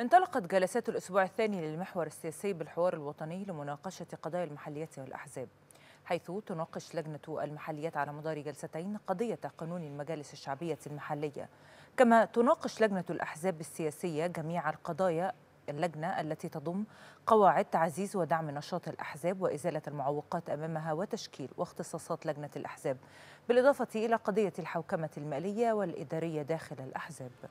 انطلقت جلسات الأسبوع الثاني للمحور السياسي بالحوار الوطني لمناقشة قضايا المحليات والأحزاب حيث تناقش لجنة المحليات على مدار جلستين قضية قانون المجالس الشعبية المحلية كما تناقش لجنة الأحزاب السياسية جميع القضايا اللجنة التي تضم قواعد تعزيز ودعم نشاط الأحزاب وإزالة المعوقات أمامها وتشكيل واختصاصات لجنة الأحزاب بالإضافة إلى قضية الحوكمة المالية والإدارية داخل الأحزاب